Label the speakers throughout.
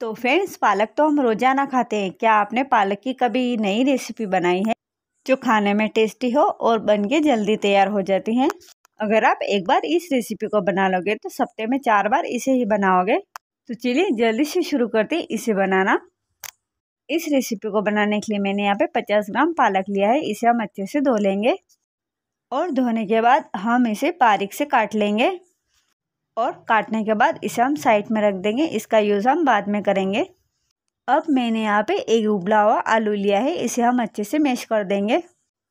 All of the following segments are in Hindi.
Speaker 1: तो फ्रेंड्स पालक तो हम रोज़ाना खाते हैं क्या आपने पालक की कभी नई रेसिपी बनाई है जो खाने में टेस्टी हो और बन के जल्दी तैयार हो जाती हैं अगर आप एक बार इस रेसिपी को बना लोगे तो सप्ते में चार बार इसे ही बनाओगे तो चलिए जल्दी से शुरू करते इसे बनाना इस रेसिपी को बनाने के लिए मैंने यहाँ पे 50 ग्राम पालक लिया है इसे हम अच्छे से धो लेंगे और धोने के बाद हम इसे बारीक से काट लेंगे और काटने के बाद इसे हम साइड में रख देंगे इसका यूज़ हम बाद में करेंगे अब मैंने यहाँ पे एक उबला हुआ आलू लिया है इसे हम अच्छे से मैश कर देंगे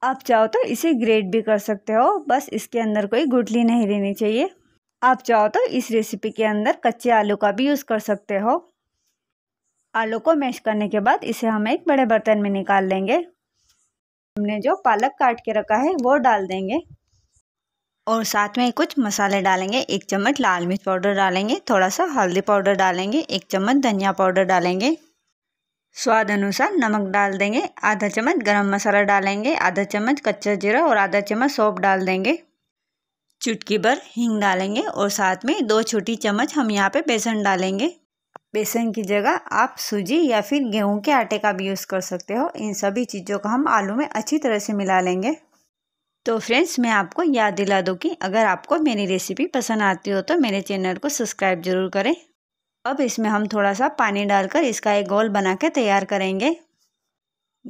Speaker 1: आप चाहो तो इसे ग्रेट भी कर सकते हो बस इसके अंदर कोई गुटली नहीं रहनी चाहिए आप चाहो तो इस रेसिपी के अंदर कच्चे आलू का भी यूज़ कर सकते हो आलू को मैश करने के बाद इसे हम एक बड़े बर्तन में निकाल लेंगे हमने जो पालक काट के रखा है वो डाल देंगे और साथ में कुछ मसाले डालेंगे एक चम्मच लाल मिर्च पाउडर डालेंगे थोड़ा सा हल्दी पाउडर डालेंगे एक चम्मच धनिया पाउडर डालेंगे स्वाद अनुसार नमक डाल देंगे आधा चम्मच गरम मसाला डालेंगे आधा चम्मच कच्चा जीरा और आधा चम्मच सौंप डाल देंगे चुटकी भर हींग डालेंगे और साथ में दो छोटी चम्मच हम यहाँ पे बेसन डालेंगे बेसन की जगह आप सूजी या फिर गेहूं के आटे का भी यूज़ कर सकते हो इन सभी चीज़ों को हम आलू में अच्छी तरह से मिला लेंगे तो फ्रेंड्स मैं आपको याद दिला दूँ कि अगर आपको मेरी रेसिपी पसंद आती हो तो मेरे चैनल को सब्सक्राइब ज़रूर करें अब इसमें हम थोड़ा सा पानी डालकर इसका एक गोल बना के तैयार करेंगे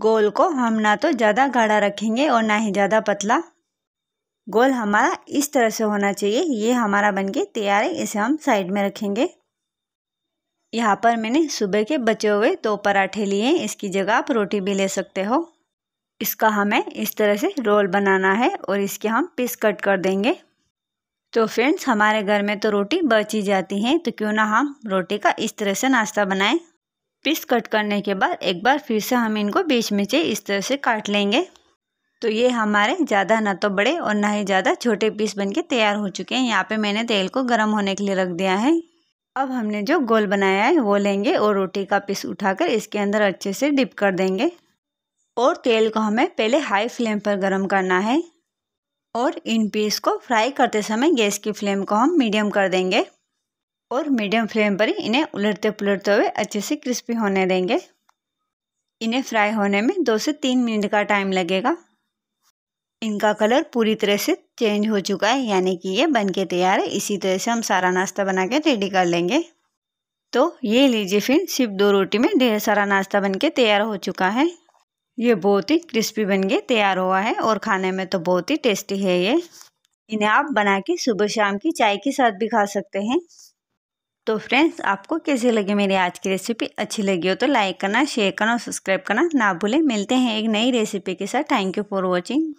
Speaker 1: गोल को हम ना तो ज़्यादा गाढ़ा रखेंगे और ना ही ज़्यादा पतला गोल हमारा इस तरह से होना चाहिए ये हमारा बनके तैयार है इसे हम साइड में रखेंगे यहाँ पर मैंने सुबह के बचे हुए दो पराठे लिए इसकी जगह आप रोटी भी ले सकते हो इसका हमें इस तरह से रोल बनाना है और इसके हम पीस कट कर देंगे तो फ्रेंड्स हमारे घर में तो रोटी बच ही जाती है तो क्यों ना हम रोटी का इस तरह से नाश्ता बनाएं पीस कट करने के बाद एक बार फिर से हम इनको बीच में से इस तरह से काट लेंगे तो ये हमारे ज़्यादा ना तो बड़े और ना ही ज़्यादा छोटे पीस बन के तैयार हो चुके हैं यहाँ पे मैंने तेल को गर्म होने के लिए रख दिया है अब हमने जो गोल बनाया है वो लेंगे और रोटी का पीस उठाकर इसके अंदर अच्छे से डिप कर देंगे और तेल को हमें पहले हाई फ्लेम पर गर्म करना है और इन पीस को फ्राई करते समय गैस की फ्लेम को हम मीडियम कर देंगे और मीडियम फ्लेम पर ही इन्हें उलटते पुलटते हुए अच्छे से क्रिस्पी होने देंगे इन्हें फ्राई होने में दो से तीन मिनट का टाइम लगेगा इनका कलर पूरी तरह से चेंज हो चुका है यानी कि ये बन के तैयार है इसी तरह से हम सारा नाश्ता बना के रेडी कर लेंगे तो ये लीजिए फिर सिर्फ दो रोटी में ढेर सारा नाश्ता बन के तैयार हो चुका है ये बहुत ही क्रिस्पी बन के तैयार हुआ है और खाने में तो बहुत ही टेस्टी है ये इन्हें आप बना के सुबह शाम की चाय के साथ भी खा सकते हैं तो फ्रेंड्स आपको कैसे लगे मेरी आज की रेसिपी अच्छी लगी हो तो लाइक करना शेयर करना और सब्सक्राइब करना ना भूलें मिलते हैं एक नई रेसिपी के साथ थैंक यू फॉर वॉचिंग